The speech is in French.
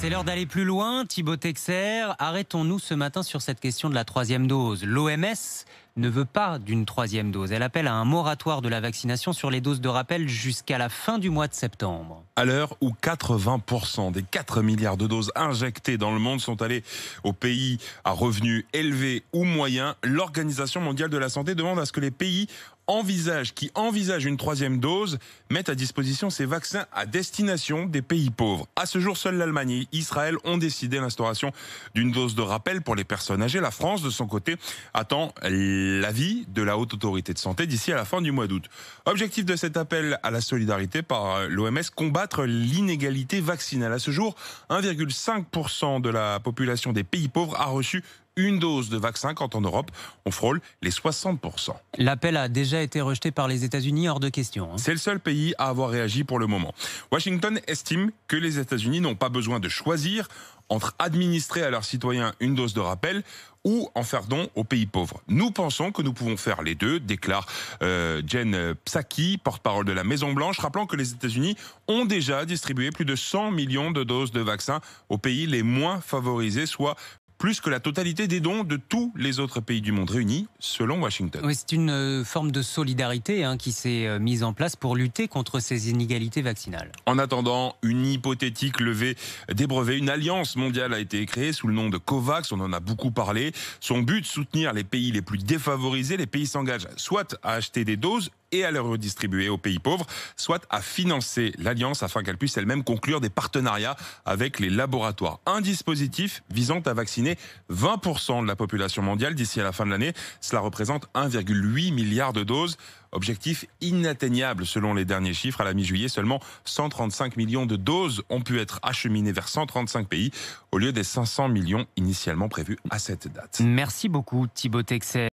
C'est l'heure d'aller plus loin, Thibaut Texer. Arrêtons-nous ce matin sur cette question de la troisième dose. L'OMS ne veut pas d'une troisième dose. Elle appelle à un moratoire de la vaccination sur les doses de rappel jusqu'à la fin du mois de septembre. À l'heure où 80% des 4 milliards de doses injectées dans le monde sont allées aux pays à revenus élevés ou moyens, l'Organisation mondiale de la santé demande à ce que les pays envisage, qui envisage une troisième dose, mettent à disposition ces vaccins à destination des pays pauvres. À ce jour, seule l'Allemagne et Israël ont décidé l'instauration d'une dose de rappel pour les personnes âgées. La France, de son côté, attend l'avis de la haute autorité de santé d'ici à la fin du mois d'août. Objectif de cet appel à la solidarité par l'OMS, combattre l'inégalité vaccinale. À ce jour, 1,5% de la population des pays pauvres a reçu une dose de vaccin, quand en Europe, on frôle les 60%. L'appel a déjà été rejeté par les États-Unis, hors de question. Hein. C'est le seul pays à avoir réagi pour le moment. Washington estime que les États-Unis n'ont pas besoin de choisir entre administrer à leurs citoyens une dose de rappel ou en faire don aux pays pauvres. Nous pensons que nous pouvons faire les deux, déclare euh, Jen Psaki, porte-parole de la Maison-Blanche, rappelant que les États-Unis ont déjà distribué plus de 100 millions de doses de vaccins aux pays les moins favorisés, soit plus que la totalité des dons de tous les autres pays du monde réunis, selon Washington. c'est une euh, forme de solidarité hein, qui s'est euh, mise en place pour lutter contre ces inégalités vaccinales. En attendant une hypothétique levée des brevets, une alliance mondiale a été créée sous le nom de COVAX, on en a beaucoup parlé. Son but, soutenir les pays les plus défavorisés. Les pays s'engagent soit à acheter des doses, et à le redistribuer aux pays pauvres, soit à financer l'Alliance afin qu'elle puisse elle-même conclure des partenariats avec les laboratoires. Un dispositif visant à vacciner 20% de la population mondiale d'ici à la fin de l'année. Cela représente 1,8 milliard de doses. Objectif inatteignable selon les derniers chiffres. À la mi-juillet, seulement 135 millions de doses ont pu être acheminées vers 135 pays au lieu des 500 millions initialement prévus à cette date. Merci beaucoup Thibaut Texet.